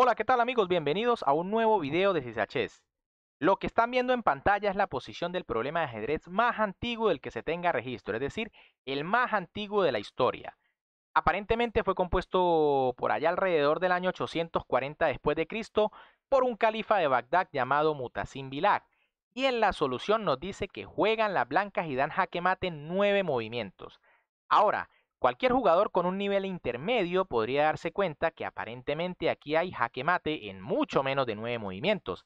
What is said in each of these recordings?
Hola, ¿qué tal amigos? Bienvenidos a un nuevo video de CSHS. E Lo que están viendo en pantalla es la posición del problema de ajedrez más antiguo del que se tenga registro, es decir, el más antiguo de la historia. Aparentemente fue compuesto por allá alrededor del año 840 después de Cristo por un califa de Bagdad llamado Mutasim Bilak, Y en la solución nos dice que juegan las blancas y dan jaque mate en nueve movimientos. Ahora, Cualquier jugador con un nivel intermedio podría darse cuenta que aparentemente aquí hay jaque mate en mucho menos de 9 movimientos,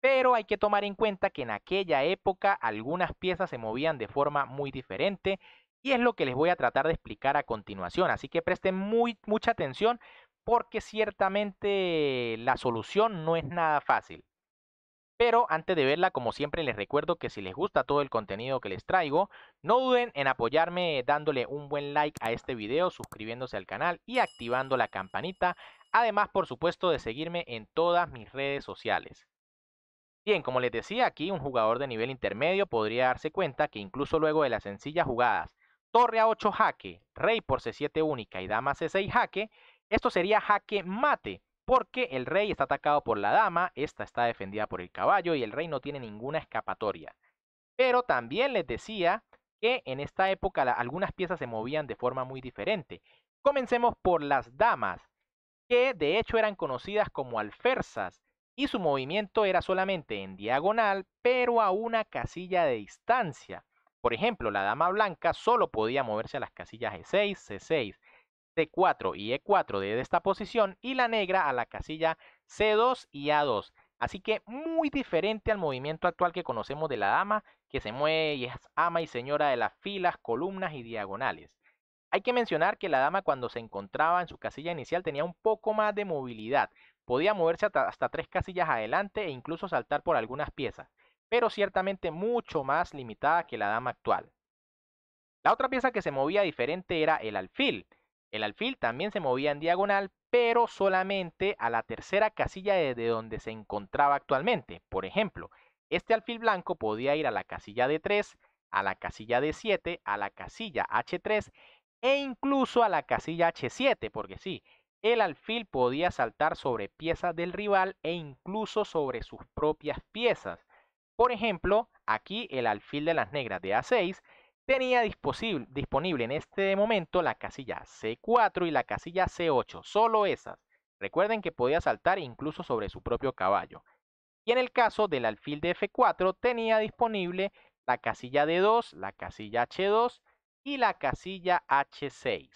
pero hay que tomar en cuenta que en aquella época algunas piezas se movían de forma muy diferente y es lo que les voy a tratar de explicar a continuación, así que presten muy, mucha atención porque ciertamente la solución no es nada fácil. Pero antes de verla, como siempre, les recuerdo que si les gusta todo el contenido que les traigo, no duden en apoyarme dándole un buen like a este video, suscribiéndose al canal y activando la campanita. Además, por supuesto, de seguirme en todas mis redes sociales. Bien, como les decía, aquí un jugador de nivel intermedio podría darse cuenta que incluso luego de las sencillas jugadas, torre a 8 jaque, rey por c7 única y dama c6 jaque, esto sería jaque mate, porque el rey está atacado por la dama, esta está defendida por el caballo y el rey no tiene ninguna escapatoria. Pero también les decía que en esta época algunas piezas se movían de forma muy diferente. Comencemos por las damas, que de hecho eran conocidas como alfersas, y su movimiento era solamente en diagonal, pero a una casilla de distancia. Por ejemplo, la dama blanca solo podía moverse a las casillas E6, C6, D4 y E4 de esta posición y la negra a la casilla C2 y A2. Así que muy diferente al movimiento actual que conocemos de la dama, que se mueve y es ama y señora de las filas, columnas y diagonales. Hay que mencionar que la dama cuando se encontraba en su casilla inicial tenía un poco más de movilidad, podía moverse hasta tres casillas adelante e incluso saltar por algunas piezas, pero ciertamente mucho más limitada que la dama actual. La otra pieza que se movía diferente era el alfil, el alfil también se movía en diagonal, pero solamente a la tercera casilla desde donde se encontraba actualmente. Por ejemplo, este alfil blanco podía ir a la casilla D3, a la casilla D7, a la casilla H3 e incluso a la casilla H7, porque sí, el alfil podía saltar sobre piezas del rival e incluso sobre sus propias piezas. Por ejemplo, aquí el alfil de las negras de A6 tenía disponible en este momento la casilla C4 y la casilla C8, solo esas. Recuerden que podía saltar incluso sobre su propio caballo. Y en el caso del alfil de F4 tenía disponible la casilla D2, la casilla H2 y la casilla H6.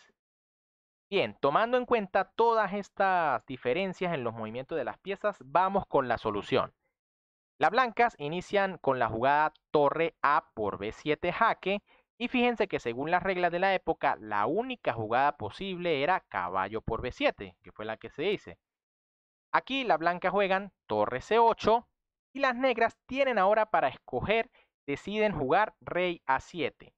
Bien, tomando en cuenta todas estas diferencias en los movimientos de las piezas, vamos con la solución. Las blancas inician con la jugada torre A por B7 jaque y fíjense que según las reglas de la época, la única jugada posible era caballo por B7, que fue la que se dice. Aquí las blancas juegan torre C8 y las negras tienen ahora para escoger, deciden jugar rey A7.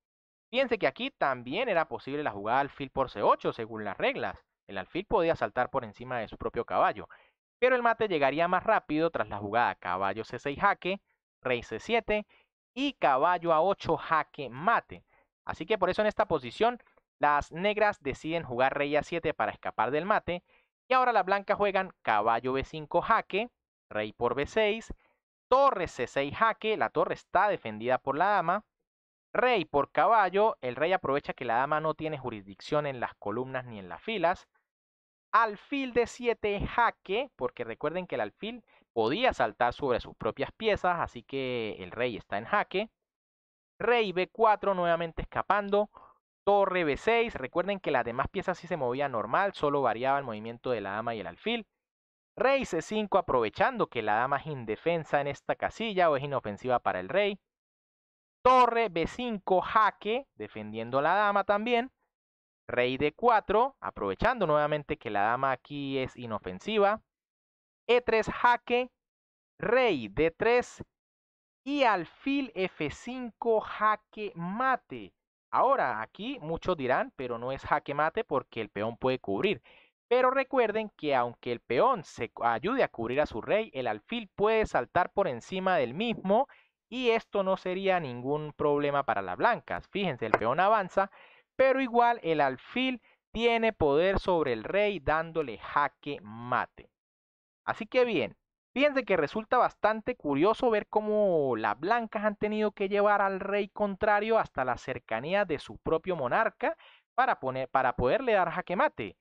Fíjense que aquí también era posible la jugada alfil por C8 según las reglas. El alfil podía saltar por encima de su propio caballo, pero el mate llegaría más rápido tras la jugada caballo C6 jaque, rey C7 y caballo A8 jaque mate. Así que por eso en esta posición las negras deciden jugar rey a 7 para escapar del mate. Y ahora las blancas juegan caballo b5 jaque, rey por b6, torre c6 jaque, la torre está defendida por la dama. Rey por caballo, el rey aprovecha que la dama no tiene jurisdicción en las columnas ni en las filas. Alfil de 7 jaque, porque recuerden que el alfil podía saltar sobre sus propias piezas, así que el rey está en jaque. Rey B4 nuevamente escapando. Torre B6. Recuerden que las demás piezas sí se movían normal, solo variaba el movimiento de la dama y el alfil. Rey C5 aprovechando que la dama es indefensa en esta casilla o es inofensiva para el rey. Torre B5 jaque, defendiendo a la dama también. Rey D4, aprovechando nuevamente que la dama aquí es inofensiva. E3 jaque. Rey D3 y alfil F5 jaque mate. Ahora, aquí muchos dirán, pero no es jaque mate porque el peón puede cubrir. Pero recuerden que aunque el peón se ayude a cubrir a su rey, el alfil puede saltar por encima del mismo y esto no sería ningún problema para las blancas. Fíjense, el peón avanza, pero igual el alfil tiene poder sobre el rey dándole jaque mate. Así que bien, Fíjense que resulta bastante curioso ver cómo las blancas han tenido que llevar al rey contrario hasta la cercanía de su propio monarca para, poderle dar jaque mate.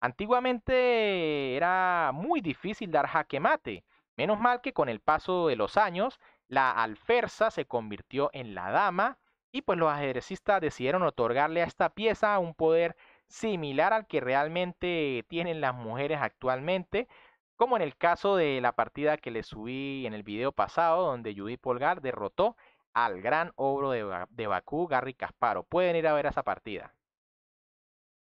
Antiguamente era muy difícil dar jaque mate. Menos mal que con el paso de los años, la alfersa se convirtió en la dama y pues los ajedrecistas decidieron otorgarle a esta pieza un poder similar al que realmente tienen las mujeres actualmente, como en el caso de la partida que les subí en el video pasado, donde Judy Polgar derrotó al gran ogro de, Bakú, Gary Casparo. Pueden ir a ver esa partida.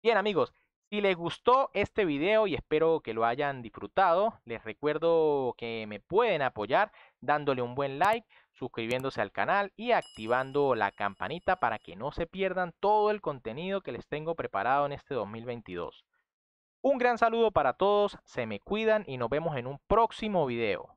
Bien amigos, si les gustó este video y espero que lo hayan disfrutado, les recuerdo que me pueden apoyar dándole un buen like, suscribiéndose al canal y activando la campanita para que no se pierdan todo el contenido que les tengo preparado en este 2022. Un gran saludo para todos, se me cuidan y nos vemos en un próximo video.